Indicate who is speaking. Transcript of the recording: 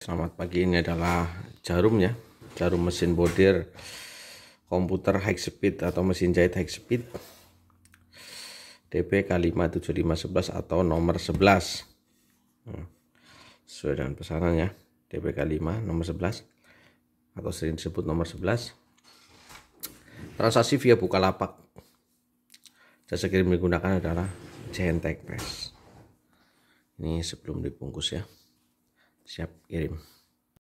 Speaker 1: Selamat pagi, ini adalah jarum ya, jarum mesin bordir komputer high speed atau mesin jahit high speed DP 57511 atau nomor 11 hmm. sesuai dengan pesanan ya DP 5 nomor 11 atau sering disebut nomor 11 transaksi via Bukalapak jasa kirim digunakan adalah Jentek Press ini sebelum dibungkus ya siap kirim